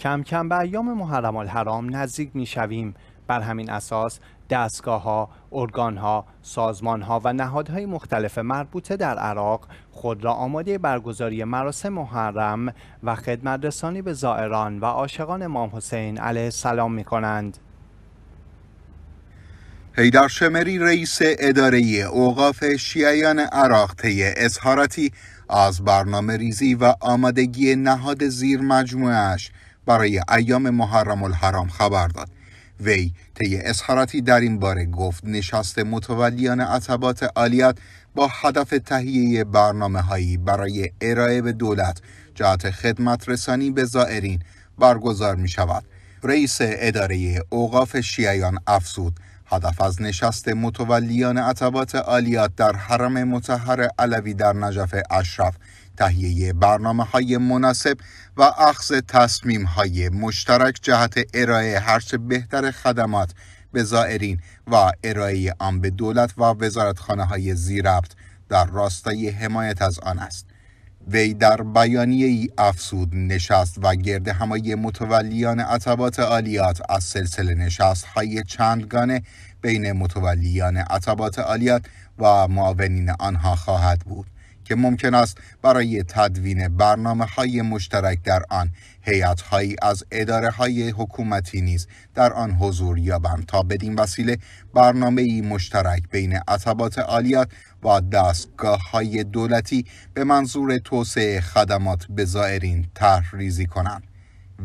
کم کم به ایام محرم الحرام نزدیک می شویم بر همین اساس دستگاه ها، ارگان ها، سازمان ها و نهادهای مختلف مربوطه در عراق خود را آماده برگزاری مراسم محرم و خدمت رسانی به زائران و عاشقان امام حسین علیه السلام می کنند. هیدار شمری رئیس اداره اوقاف شیعیان عراق طی اظهاراتی از برنامه ریزی و آمادگی نهاد زیر مجموعش برای ایام محرم الحرام خبر داد وی طی اظهاراتی در این باره گفت نشست متولیان عتبات عالیت با هدف تهیه برنامه هایی برای ارائه به دولت جهت خدمت رسانی به زائرین برگزار می شود. رئیس اداره اوقاف شیعیان افزود هدف از نشست متولیان عتبات عالیات در حرم متحر علوی در نجف اشرف تهیه برنامه های مناسب و اخذ تصمیم های مشترک جهت ارائه هرچه بهتر خدمات به زائرین و ارائه آن به دولت و وزارتخانه های زیربط در راستای حمایت از آن است. وی در بیانیه ای افسود نشست و گرد همه متولیان عطبات عالیات از سلسله نشست های چندگانه بین متولیان عطبات عالیات و معاونین آنها خواهد بود. که ممکن است برای تدوین برنامه های مشترک در آن هیات‌هایی هایی از اداره های حکومتی نیز در آن حضور یابند تا بدین وسیله برنامه مشترک بین عطبات عالیات و دستگاه های دولتی به منظور توسعه خدمات به زائرین تحریزی کنند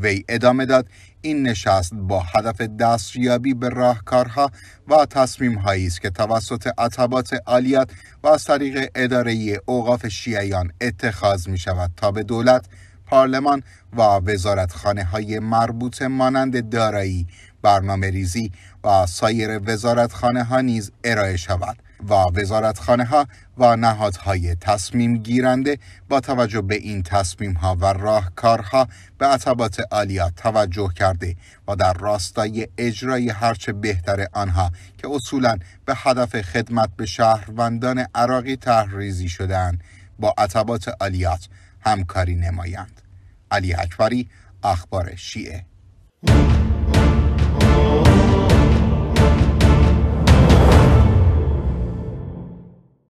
وی ادامه داد این نشست با هدف دستیابی به راهکارها و تصمیمهایی است که توسط عطبات عالیات و از طریق اداره اوقاف شیعیان اتخاذ می شود تا به دولت پارلمان و وزارتخانه های مربوط مانند دارایی برنامه ریزی و سایر وزارتخانه ها نیز ارائه شود و وزارتخانه ها و نهادهای تصمیم گیرنده با توجه به این تصمیم ها و راهکارها به عطبات عالیات توجه کرده و در راستای اجرای هرچه بهتر آنها که اصولا به هدف خدمت به شهروندان عراقی تحریزی شدن با عطبات عالیات همکاری نمایند. علی اکبری اخبار شیعه